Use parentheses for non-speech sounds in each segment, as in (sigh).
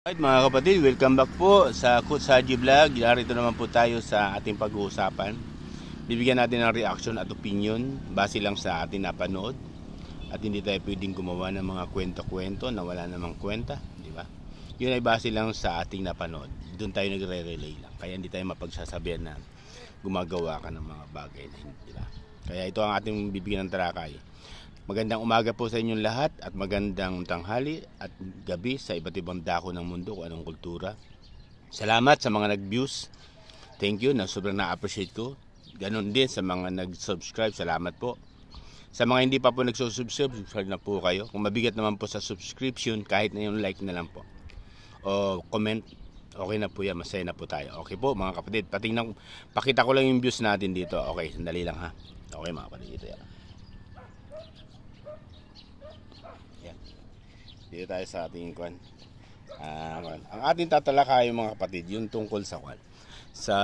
Alright mga kapatid, welcome back po sa Coach Haji Vlog. Narito naman po tayo sa ating pag-uusapan. Bibigyan natin ng reaction at opinion base lang sa ating napanood. At hindi tayo pwedeng gumawa ng mga kwento-kwento na wala namang kwenta, di ba? Yun ay base lang sa ating napanood. Doon tayo nagre-relay lang. Kaya hindi tayo mapagsasabihan na gumagawa ka ng mga bagay na hindi, di ba? Kaya ito ang ating bibigyan ng tarakay. Magandang umaga po sa inyong lahat at magandang tanghali at gabi sa iba't ibang dako ng mundo kung anong kultura. Salamat sa mga nag-views. Thank you na sobrang na-appreciate ko. Ganon din sa mga nag-subscribe. Salamat po. Sa mga hindi pa po nagsusubscribe, subscribe na po kayo. Kung mabigat naman po sa subscription, kahit na yung like na lang po. O comment, okay na po yan. Masaya na po tayo. Okay po mga kapatid. Patingnan, pakita ko lang yung views natin dito. Okay, sandali lang ha. Okay mga kapatid, dito yan. dito tayo sa ating kwan. Uh, ang ating tatalakay mga kapatid, yung tungkol sa kwan. Sa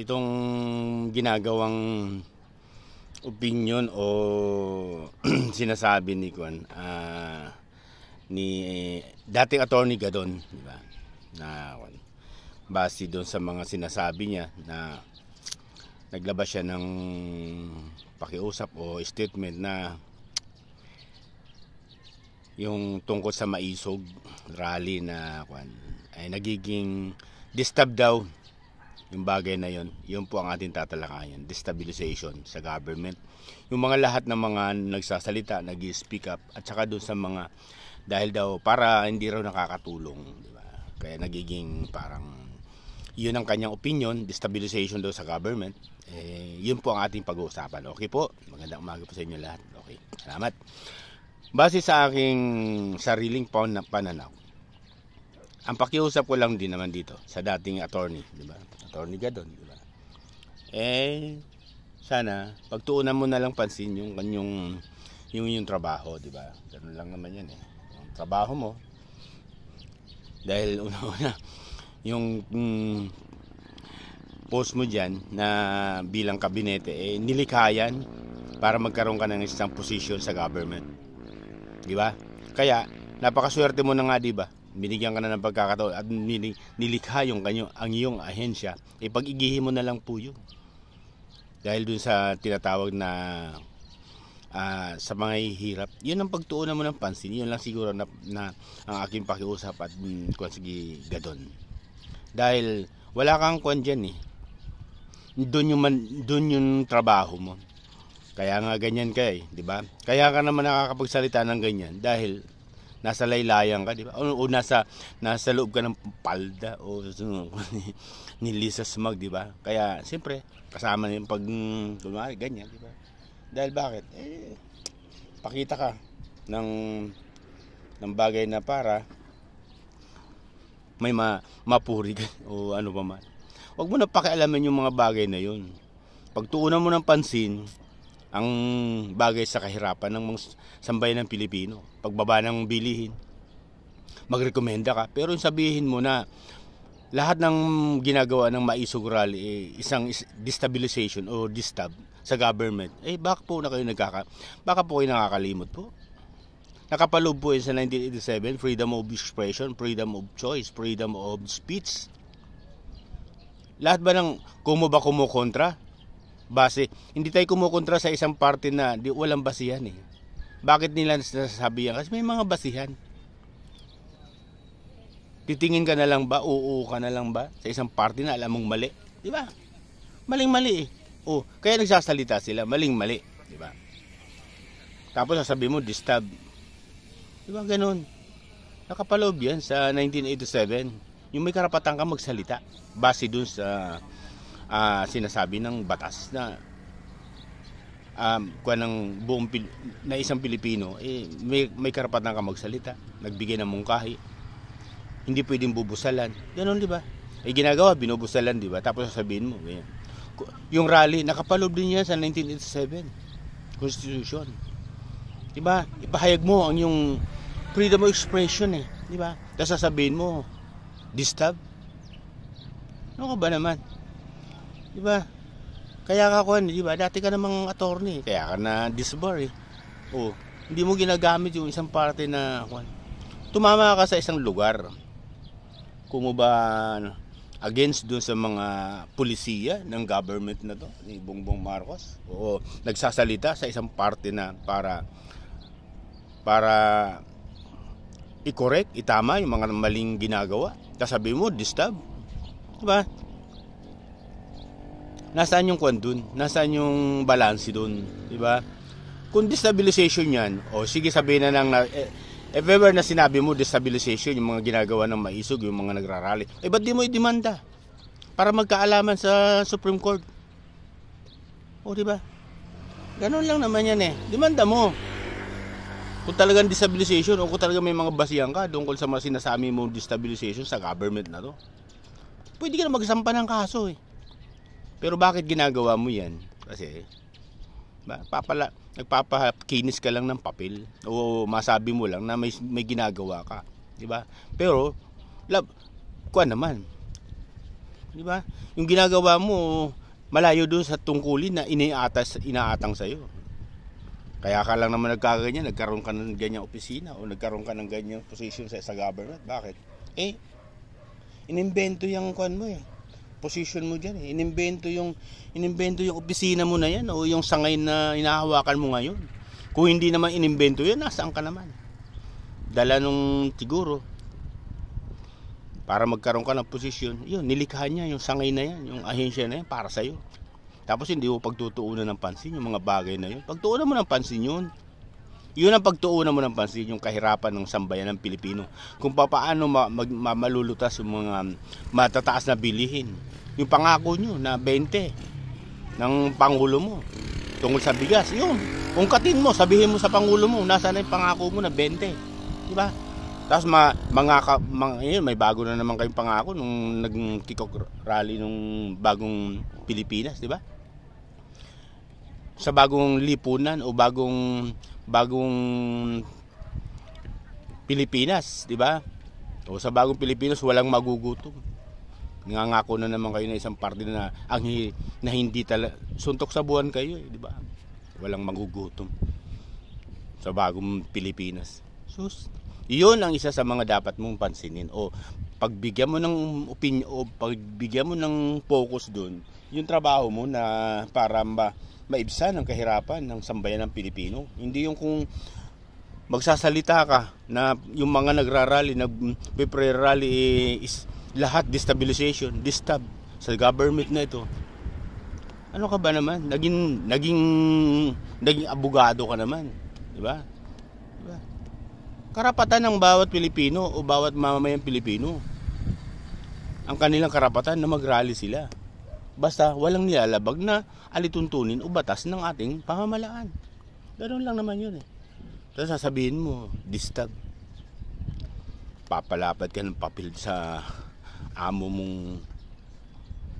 itong ginagawang opinion o (clears throat) sinasabi ni kwan uh, ni eh, dating attorney Gadon, di ba? Na kwan. Base doon sa mga sinasabi niya na naglabas siya ng pakiusap o statement na yung tungkol sa maisog rally na kwan, ay nagiging disturb daw yung bagay na yon yun po ang ating tatalakayan destabilization sa government yung mga lahat ng mga nagsasalita nag speak up at saka doon sa mga dahil daw para hindi raw nakakatulong di ba kaya nagiging parang yun ang kanyang opinion destabilization daw sa government eh, yun po ang ating pag-uusapan okay po magandang umaga po sa inyo lahat okay salamat Base sa aking sariling pawn na pananaw, ang pakiusap ko lang din naman dito sa dating attorney, di ba? Attorney Gadon, di ba? Eh, sana pagtuunan mo na lang pansin yung kanyong yung yung trabaho, di ba? Ganun lang naman 'yan eh. Yung trabaho mo. Dahil (laughs) una-una yung mm, post mo diyan na bilang kabinete eh nilikayan para magkaroon ka ng isang position sa government. 'di ba? Kaya napakaswerte mo na nga, 'di ba? Binigyan ka na ng pagkakataon at nilikha yung kanyo, ang iyong ahensya. Ipag-igihin eh, mo na lang po yun. Dahil dun sa tinatawag na uh, sa mga hirap, yun ang pagtuunan mo ng pansin. Yun lang siguro na, na ang aking pakiusap at mm, kung sige gadon. Dahil wala kang kwan dyan eh. Doon yung, man, doon yung trabaho mo kaya nga ganyan ka eh, di ba? Kaya ka naman nakakapagsalita ng ganyan dahil nasa laylayan ka, di ba? O, o nasa, nasa loob ka ng palda o no, (laughs) ni Lisa Smug, di ba? Kaya, siyempre, kasama na yung pag, kumari, ganyan, di ba? Dahil bakit? Eh, pakita ka ng, ng bagay na para may ma, mapuri ka (laughs) o ano pa man. Huwag mo na pakialaman yung mga bagay na yun. Pagtuunan mo ng pansin, ang bagay sa kahirapan ng mga sambay ng Pilipino. Pagbaba ng bilihin. Magrekomenda ka. Pero sabihin mo na lahat ng ginagawa ng maisog rally eh, isang destabilization o disturb sa government. Eh baka po na kayo nagkaka baka po kayo nakakalimot po. Nakapaloob po sa 1987 freedom of expression, freedom of choice, freedom of speech. Lahat ba ng kumo ba kumo base. Hindi tayo kumukontra sa isang party na di, walang basihan eh. Bakit nila nasasabi yan? Kasi may mga basihan. Titingin ka na lang ba? Oo ka na lang ba? Sa isang party na alam mong mali. Di ba? Maling-mali eh. O, kaya nagsasalita sila, maling-mali. Di ba? Tapos sasabi mo, disturb. Di ba ganun? Nakapaloob yan sa 1987. Yung may karapatan ka magsalita. Base dun sa uh, sinasabi ng batas na um, kuha ng buong Pil- na isang Pilipino eh, may, may karapatan ka magsalita nagbigay ng mungkahi hindi pwedeng bubusalan ganun di ba eh ginagawa binubusalan di ba tapos sasabihin mo ganyan. Eh, yung rally nakapalob din yan sa 1987 constitution di ba ipahayag mo ang yung freedom of expression eh di ba tapos sasabihin mo disturb ano ka ba naman Di ba? Kaya ka kun, di ba? Dati ka namang attorney, kaya ka na disbar eh. Oh, hindi mo ginagamit yung isang parte na kun. Tumama ka sa isang lugar. Kumo ba ano, against dun sa mga pulisiya ng government na to ni Bongbong Marcos. Oo, nagsasalita sa isang parte na para para i-correct, itama yung mga maling ginagawa. Kasabi mo, disturb. Diba? nasaan yung kwan dun? Nasaan yung balance dun? Diba? Kung destabilization yan, o oh, sige sabihin na lang na, eh, if ever na sinabi mo destabilization, yung mga ginagawa ng maisog, yung mga nagrarally, eh ba't di mo i-demanda? Para magkaalaman sa Supreme Court. O oh, diba? Ganun lang naman yan eh. Demanda mo. Kung talagang destabilization o kung talaga may mga basihan ka tungkol sa mga sinasami mong destabilization sa government na to, pwede ka na magsampan ng kaso eh. Pero bakit ginagawa mo yan? Kasi, ba, papala, nagpapakinis ka lang ng papel. O masabi mo lang na may, may ginagawa ka. Di ba? Pero, lab, kuha naman. Di ba? Yung ginagawa mo, malayo doon sa tungkulin na iniatas, inaatang sa'yo. Kaya ka lang naman nagkaganyan, nagkaroon ka ng ganyang opisina o nagkaroon ka ng ganyang position sa, sa government. Bakit? Eh, inimbento yung kwan mo eh position mo diyan eh. Inimbento yung inimbento yung opisina mo na yan o yung sangay na inahawakan mo ngayon. Kung hindi naman inimbento yan, nasaan ka naman? Dala nung siguro para magkaroon ka ng position, yun, nilikha niya yung sangay na yan, yung ahensya na yan para sa'yo. Tapos hindi mo pagtutuunan ng pansin yung mga bagay na yun. Pagtuunan mo ng pansin yun, yun ang pagtuunan mo ng pansin, yung kahirapan ng sambayan ng Pilipino. Kung paano ma- mag- ma- malulutas yung mga matataas na bilihin. Yung pangako nyo na 20 ng Pangulo mo tungkol sa bigas, yun. katin mo, sabihin mo sa Pangulo mo, nasa na yung pangako mo na 20. Di ba? Tapos ma, mga, ka, mga yun, may bago na naman kayong pangako nung nag-tikok rally nung bagong Pilipinas, di ba? Sa bagong lipunan o bagong bagong Pilipinas, di ba? O sa bagong Pilipinas, walang magugutom. Nangangako na naman kayo na isang party na ang na hindi tala, suntok sa buwan kayo, eh, di ba? Walang magugutom sa bagong Pilipinas. Sus, iyon ang isa sa mga dapat mong pansinin o pagbigyan mo ng opinion o pagbigyan mo ng focus doon, yung trabaho mo na para ba, maibsan ang kahirapan ng sambayan ng Pilipino. Hindi yung kung magsasalita ka na yung mga nagrarally, nagpipre-rally eh, is lahat destabilization, disturb sa government na ito. Ano ka ba naman? Naging naging naging abogado ka naman, di ba? Di ba? Karapatan ng bawat Pilipino o bawat mamamayang Pilipino ang kanilang karapatan na magrally sila. Basta walang nilalabag na alituntunin o batas ng ating pamahalaan. Ganun lang naman yun eh. Tapos sasabihin mo, disturb. Papalapat ka ng papel sa amo mong...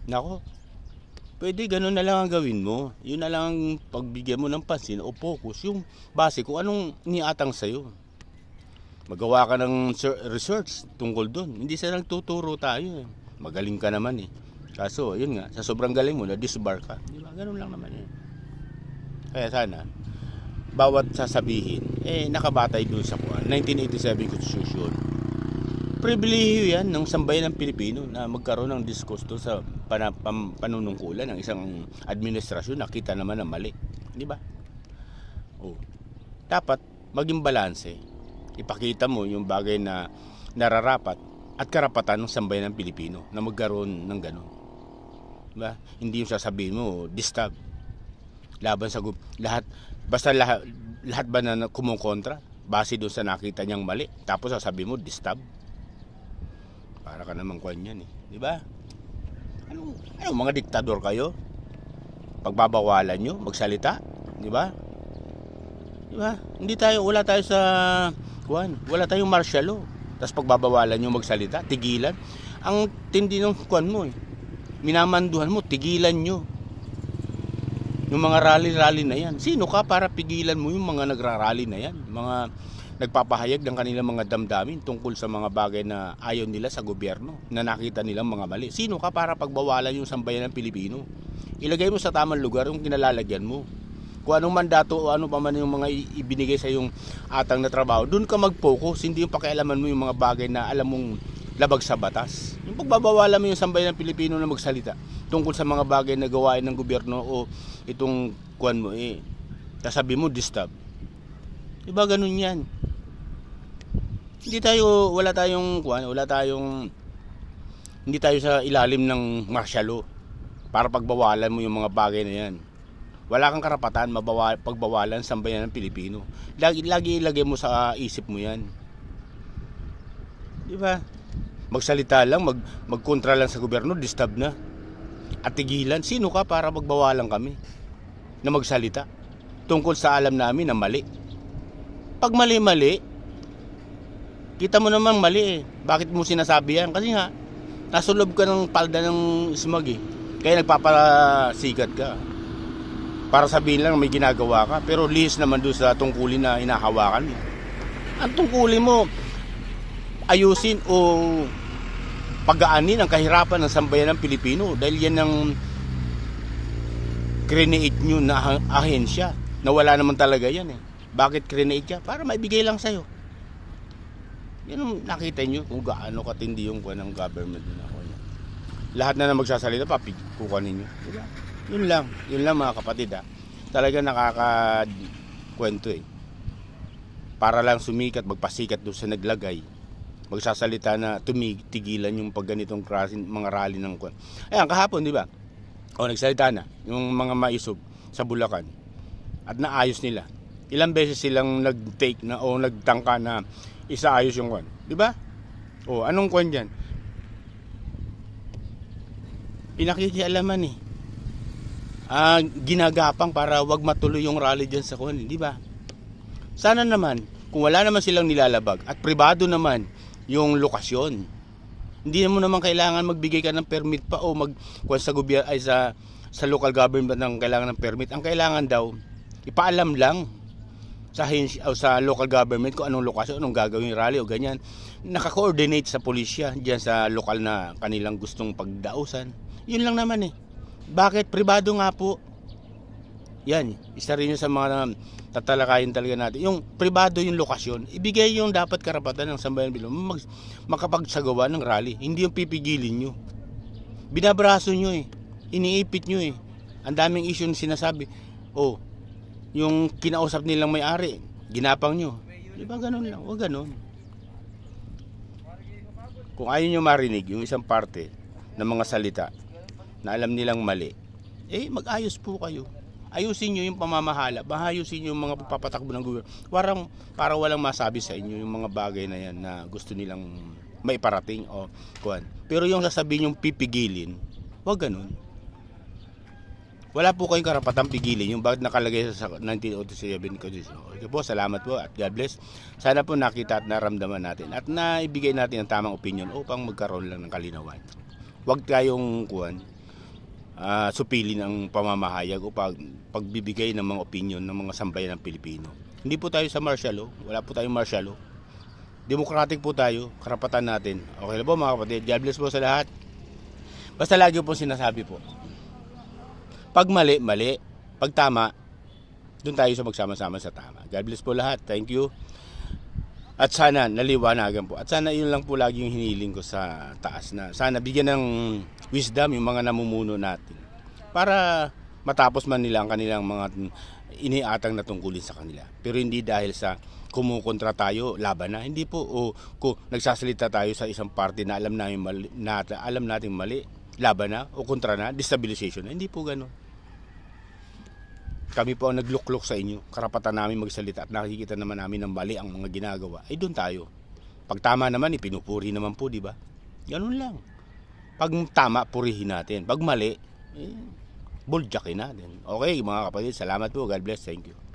Nako, pwede ganun na lang ang gawin mo. Yun na lang ang pagbigyan mo ng pansin o focus. Yung base kung anong niatang sa'yo. Magawa ka ng research tungkol doon. Hindi sa nagtuturo tayo. Eh. Magaling ka naman eh. Kaso, yun nga, sa sobrang galing mo, na-disbar ka. Di ba? Ganun lang naman yun. Kaya sana, bawat sasabihin, eh, nakabatay dun sa kuwan. 1987 Constitution. Pribilihiyo yan ng sambayan ng Pilipino na magkaroon ng diskusto sa pan- pan- panunungkulan ng isang administrasyon na kita naman na mali. Di ba? Oh. Dapat maging balanse. Ipakita mo yung bagay na nararapat at karapatan ng sambayan ng Pilipino na magkaroon ng ganun. Ba? Hindi yung sasabihin mo, disturb. Laban sa gub lahat basta lahat, lahat ba na kumukontra base doon sa nakita niyang mali. Tapos sasabihin mo, disturb. Para ka naman kwan yan eh. Di ba? Ano, ano mga diktador kayo? Pagbabawalan nyo, magsalita. Di ba? Di ba? Hindi tayo, wala tayo sa kwan, wala tayong martial law. Tapos pagbabawalan nyo magsalita, tigilan. Ang tindi ng kwan mo eh minamanduhan mo, tigilan nyo. Yung mga rally-rally na yan. Sino ka para pigilan mo yung mga nagrarally na yan? Mga nagpapahayag ng kanilang mga damdamin tungkol sa mga bagay na ayon nila sa gobyerno na nakita nilang mga mali. Sino ka para pagbawalan yung sambayan ng Pilipino? Ilagay mo sa tamang lugar yung kinalalagyan mo. Kung anong mandato o ano pa man yung mga ibinigay sa yung atang na trabaho, doon ka mag-focus, hindi yung pakialaman mo yung mga bagay na alam mong labag sa batas. Yung pagbabawalan mo yung sambayan ng Pilipino na magsalita tungkol sa mga bagay na gawain ng gobyerno o itong kuan mo eh sasabi mo disturb. Iba ganun 'yan. Hindi tayo wala tayong kuan, wala tayong hindi tayo sa ilalim ng martial law para pagbawalan mo yung mga bagay na 'yan wala kang karapatan mabawa, pagbawalan sa bayan ng Pilipino. Lagi lagi ilagay mo sa isip mo 'yan. 'Di ba? magsalita lang, mag, magkontra lang sa gobyerno, disturb na. At tigilan, sino ka para magbawalan kami na magsalita tungkol sa alam namin na mali. Pag mali-mali, kita mo naman mali eh. Bakit mo sinasabi yan? Kasi nga, nasulob ka ng palda ng smog eh. Kaya nagpapasikat ka. Para sabihin lang may ginagawa ka. Pero lihis naman doon sa tungkulin na inahawakan eh. Ang tungkulin mo, ayusin o pagaanin ang kahirapan ng sambayan ng Pilipino dahil yan ang create nyo na ahensya na wala naman talaga yan eh. Bakit create ka? Para maibigay lang sa'yo. Yan ang nakita nyo kung gaano katindi yung kuha ng government na ako. Lahat na na magsasalita pa, kukunin nyo. Diba? Yun lang. Yun lang mga kapatid ha. Ah. Talaga nakakakwento eh. Para lang sumikat, magpasikat doon sa naglagay magsasalita na tumitigilan yung pagganitong klaseng mga rally ng kwan. Ayan, kahapon, di ba? O, nagsalita na yung mga maisog sa Bulacan at naayos nila. Ilang beses silang nag-take na o nagtangka na isaayos yung kwan. Di ba? O, anong kwan dyan? Pinakikialaman eh. Ah, ginagapang para wag matuloy yung rally dyan sa kwan, di ba? Sana naman, kung wala naman silang nilalabag at pribado naman yung lokasyon. Hindi mo naman kailangan magbigay ka ng permit pa o mag sa gobyerno ay sa sa local government ang kailangan ng permit. Ang kailangan daw ipaalam lang sa o sa local government kung anong lokasyon, anong gagawin rally o ganyan. Naka-coordinate sa pulisya diyan sa lokal na kanilang gustong pagdausan. Yun lang naman eh. Bakit pribado nga po? Yan, isa rin yun sa mga tatalakayin talaga natin. Yung privado yung lokasyon, ibigay yung dapat karapatan ng sambayan bilog mag, makapagsagawa ng rally. Hindi yung pipigilin nyo. Binabraso nyo eh. Iniipit nyo eh. Ang daming issue na sinasabi. Oh, yung kinausap nilang may-ari, ginapang nyo. Di ba ganun lang? Huwag ganun. Kung ayaw nyo marinig yung isang parte ng mga salita na alam nilang mali, eh mag-ayos po kayo ayusin nyo yung pamamahala, bahayusin nyo yung mga papatakbo ng gobyerno. Parang, para walang masabi sa inyo yung mga bagay na yan na gusto nilang maiparating o kuan. Pero yung sasabihin yung pipigilin, wag ganun. Wala po kayong karapatang pigilin yung bakit nakalagay sa 1907 Constitution. Okay po, salamat po at God bless. Sana po nakita at naramdaman natin at naibigay natin ang tamang opinion upang magkaroon lang ng kalinawan. Huwag tayong kuan, uh, ah, supilin ang pamamahayag o pag, pagbibigay ng mga opinion ng mga sambayan ng Pilipino. Hindi po tayo sa martial law. Wala po tayong martial law. Democratic po tayo. Karapatan natin. Okay na ba mga kapatid? God bless po sa lahat. Basta lagi po sinasabi po. Pag mali, mali. Pag tama, doon tayo sa magsama-sama sa tama. God bless po lahat. Thank you. At sana naliwanagan po. At sana yun lang po lagi yung hiniling ko sa taas na sana bigyan ng wisdom yung mga namumuno natin para matapos man nila ang kanilang mga iniatang na tungkulin sa kanila. Pero hindi dahil sa kumukontra tayo, laban na. Hindi po o kung nagsasalita tayo sa isang party na alam namin mali, na alam natin mali, laban na o kontra na, destabilization na. Hindi po ganoon kami po ang nagluklok sa inyo. Karapatan namin magsalita at nakikita naman namin ng mali ang mga ginagawa. Ay doon tayo. Pag tama naman, ipinupuri eh, naman po, di ba? Ganun lang. Pag tama, purihin natin. Pag mali, eh, buldyakin natin. Okay, mga kapatid, salamat po. God bless. Thank you.